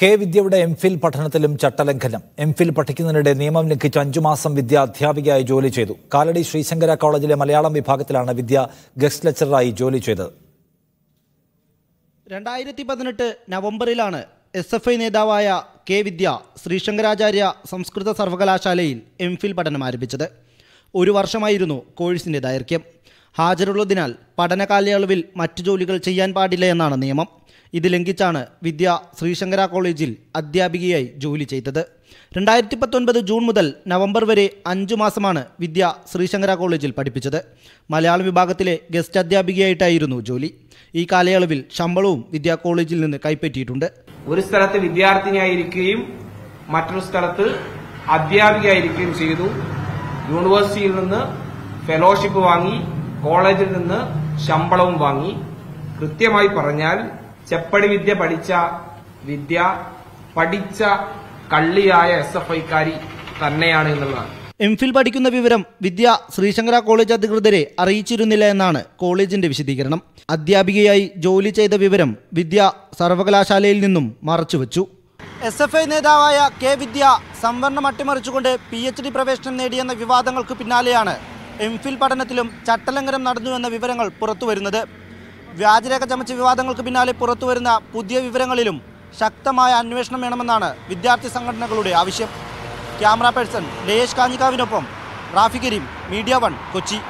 K വിദ്യയുടെ M ഫിൽ പഠനത്തിലും ചട്ടലംഘനം എം ഫിൽ പഠിക്കുന്നതിനിടെ നിയമം ലംഘിച്ച് അഞ്ചു മാസം വിദ്യ അധ്യാപികയായി ജോലി ചെയ്തു കാലടി ശ്രീശങ്കര കോളേജിലെ മലയാളം വിഭാഗത്തിലാണ് വിദ്യ ഗസ്റ്റ് ലെക്ചററായി ജോലി ചെയ്തത് രണ്ടായിരത്തി പതിനെട്ട് നവംബറിലാണ് എസ് എഫ് ഐ നേതാവായ കെ വിദ്യ ശ്രീശങ്കരാചാര്യ സംസ്കൃത സർവകലാശാലയിൽ എം ഫിൽ പഠനം ആരംഭിച്ചത് ഒരു വർഷമായിരുന്നു കോഴ്സിൻ്റെ ദൈർഘ്യം ഹാജരുള്ളതിനാൽ പഠന കാലയളവിൽ മറ്റു ജോലികൾ ചെയ്യാൻ പാടില്ല എന്നാണ് നിയമം ഇത് ലംഘിച്ചാണ് വിദ്യ ശ്രീശങ്കര കോളേജിൽ അധ്യാപികയായി ജോലി ചെയ്തത് രണ്ടായിരത്തി പത്തൊൻപത് ജൂൺ മുതൽ നവംബർ വരെ അഞ്ചു മാസമാണ് വിദ്യ ശ്രീശങ്കര കോളേജിൽ പഠിപ്പിച്ചത് മലയാളം വിഭാഗത്തിലെ ഗസ്റ്റ് അധ്യാപികയായിട്ടായിരുന്നു ജോലി ഈ കാലയളവിൽ ശമ്പളവും വിദ്യാ കോളേജിൽ നിന്ന് കൈപ്പറ്റിയിട്ടുണ്ട് ഒരു സ്ഥലത്ത് വിദ്യാർത്ഥിനിയായിരിക്കുകയും മറ്റൊരു സ്ഥലത്ത് അധ്യാപികയായിരിക്കുകയും ചെയ്തു യൂണിവേഴ്സിറ്റിയിൽ നിന്ന് ഫെലോഷിപ്പ് വാങ്ങി കോളേജിൽ നിന്ന് ശമ്പളവും വാങ്ങി കൃത്യമായി പറഞ്ഞാൽ ചെപ്പടി വിദ്യ പഠിച്ച വിദ്യ പഠിച്ച കള്ളിയായ എസ് എഫ് ഐക്കാരി തന്നെയാണ് എന്നുള്ളതാണ് എം ഫിൽ പഠിക്കുന്ന വിവരം വിദ്യ ശ്രീശങ്കര കോളേജ് അധികൃതരെ അറിയിച്ചിരുന്നില്ല എന്നാണ് കോളേജിന്റെ വിശദീകരണം അധ്യാപികയായി ജോലി ചെയ്ത വിവരം വിദ്യ സർവകലാശാലയിൽ നിന്നും മറച്ചുവെച്ചു എസ് എഫ് ഐ നേതാവായ കെ വിദ്യ സംവരണം അട്ടിമറിച്ചുകൊണ്ട് പി എച്ച് ഡി പ്രവേശനം നേടിയെന്ന വിവാദങ്ങൾക്ക് പിന്നാലെയാണ് എം ഫിൽ പഠനത്തിലും ചട്ടലംഘനം നടന്നുവെന്ന വിവരങ്ങൾ പുറത്തുവരുന്നത് വ്യാജരേഖ ചമച്ച വിവാദങ്ങൾക്ക് പിന്നാലെ പുറത്തുവരുന്ന പുതിയ വിവരങ്ങളിലും ശക്തമായ അന്വേഷണം വേണമെന്നാണ് വിദ്യാർത്ഥി സംഘടനകളുടെ ആവശ്യം ക്യാമറ പേഴ്സൺ ലയേഷ് കാഞ്ഞിക്കാവിനൊപ്പം റാഫി കരീം മീഡിയ വൺ കൊച്ചി